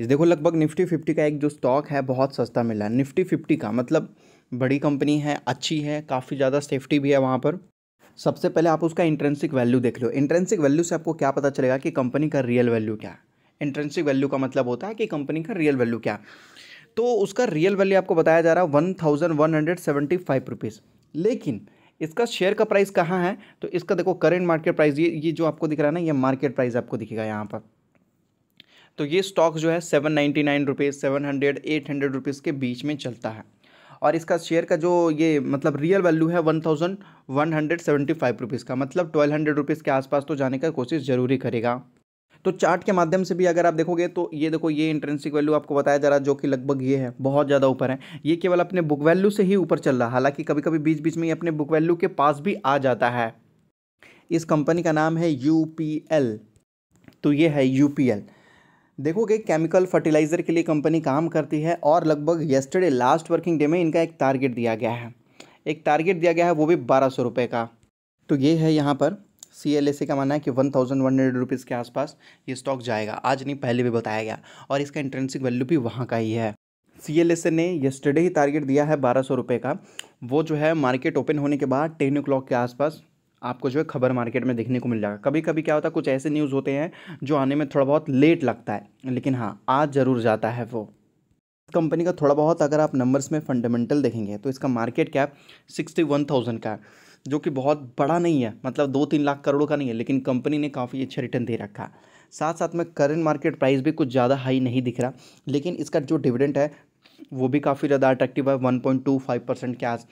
इस देखो लगभग निफ्टी फिफ्टी का एक जो स्टॉक है बहुत सस्ता मिला है निफ्टी फिफ्टी का मतलब बड़ी कंपनी है अच्छी है काफ़ी ज़्यादा सेफ्टी भी है वहाँ पर सबसे पहले आप उसका इंट्रेंसिक वैल्यू देख लो इंट्रेंसिक वैल्यू से आपको क्या पता चलेगा कि कंपनी का रियल वैल्यू क्या है इंट्रेंसिक वैल्यू का मतलब होता है कि कंपनी का रियल वैल्यू क्या तो उसका रियल वैल्यू आपको बताया जा रहा है one thousand one hundred seventy five rupees लेकिन इसका शेयर का प्राइस कहाँ है तो इसका देखो करेंट मार्केट प्राइस ये ये जो आपको दिख रहा है ना ये मार्केट प्राइस आपको दिखेगा यहाँ पर तो ये स्टॉक जो है seven ninety nine rupees seven hundred eight hundred rupees के बीच में चलता है और इसका शेयर का जो ये मतलब रियल वैल्यू है one thousand one hundred seventy five rupees का मतलब ट्वेल्व हंड्रेड रुपीज़ के आसपास तो जाने का कोशिश ज़रूरी करेगा तो चार्ट के माध्यम से भी अगर आप देखोगे तो ये देखो ये इंट्रेंसिक वैल्यू आपको बताया जा रहा है जो कि लगभग ये है बहुत ज़्यादा ऊपर है ये केवल अपने बुक वैल्यू से ही ऊपर चल रहा है हालांकि कभी कभी बीच बीच में ये अपने बुक वैल्यू के पास भी आ जाता है इस कंपनी का नाम है यू तो ये है यू पी एल देखोगे केमिकल फर्टिलाइज़र के लिए कंपनी काम करती है और लगभग येस्टरडे लास्ट वर्किंग डे में इनका एक टारगेट दिया गया है एक टारगेट दिया गया है वो भी बारह सौ रुपये का तो ये है यहाँ पर सी एल का मानना है कि one thousand one hundred rupees के आसपास ये स्टॉक जाएगा आज नहीं पहले भी बताया गया और इसका इंट्रेंसिक वैल्यू भी वहाँ का ही है सी एल ने येस्टरडे ही टारगेट दिया है बारह सौ रुपये का वो जो है मार्केट ओपन होने के बाद टेन ओ क्लॉक के आसपास आपको जो है खबर मार्केट में देखने को मिल जाएगा कभी कभी क्या होता है कुछ ऐसे न्यूज़ होते हैं जो आने में थोड़ा बहुत लेट लगता है लेकिन हाँ आज ज़रूर जाता है वो कंपनी का थोड़ा बहुत अगर आप नंबर्स में फंडामेंटल देखेंगे तो इसका market cap sixty one thousand का है जो कि बहुत बड़ा नहीं है मतलब दो तीन लाख करोड़ का नहीं है लेकिन कंपनी ने काफ़ी अच्छा रिटर्न दे रखा है साथ साथ में करेंट मार्केट प्राइस भी कुछ ज़्यादा हाई नहीं दिख रहा लेकिन इसका जो डिविडेंट है वो भी काफ़ी ज़्यादा अट्रैक्टिव है one point two five percent के आस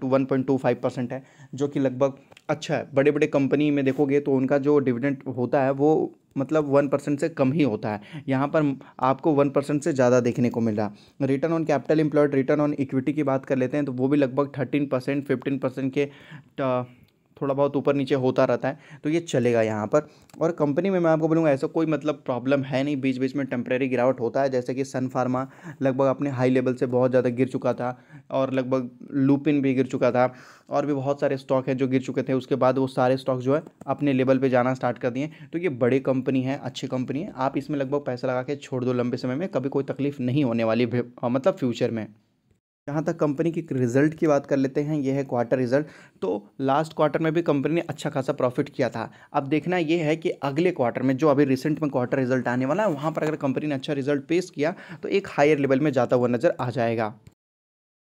टू one point two five percent है जो कि लगभग अच्छा है बड़े बड़े कंपनी में देखोगे तो उनका जो डिविडेंट होता है वो मतलब वन परसेंट से कम ही होता है यहाँ पर आपको वन परसेंट से ज़्यादा देखने को मिल रहा है return on capital employed return on equity की बात कर लेते हैं तो वो भी लगभग थर्टीन परसेंट फिफ्टीन परसेंट के थोड़ा बहुत ऊपर नीचे होता रहता है तो ये चलेगा यहाँ पर और कंपनी में मैं आपको बोलूँगा ऐसा कोई मतलब प्रॉब्लम है नहीं बीच बीच में टेम्प्रेरी गिरावट होता है जैसे कि सन फार्मा लगभग अपने हाई लेवल से बहुत ज़्यादा गिर चुका था और लगभग लूपिन भी गिर चुका था और भी बहुत सारे स्टॉक हैं जो गिर चुके थे उसके बाद वो सारे स्टॉक जो है अपने लेवल पर जाना स्टार्ट कर दिए तो ये बड़े कंपनी है अच्छी कंपनी है आप इसमें लगभग पैसा लगा के छोड़ दो लंबे समय में कभी कोई तकलीफ नहीं होने वाली मतलब फ्यूचर में जहाँ तक कंपनी की रिजल्ट की बात कर लेते हैं ये है क्वार्टर रिजल्ट तो लास्ट क्वार्टर में भी कंपनी ने अच्छा खासा प्रॉफिट किया था अब देखना यह है कि अगले क्वार्टर में जो अभी रिसेंट में क्वार्टर रिजल्ट आने वाला है वहाँ पर अगर कंपनी ने अच्छा रिजल्ट पेश किया तो एक हायर लेवल में जाता हुआ नज़र आ जाएगा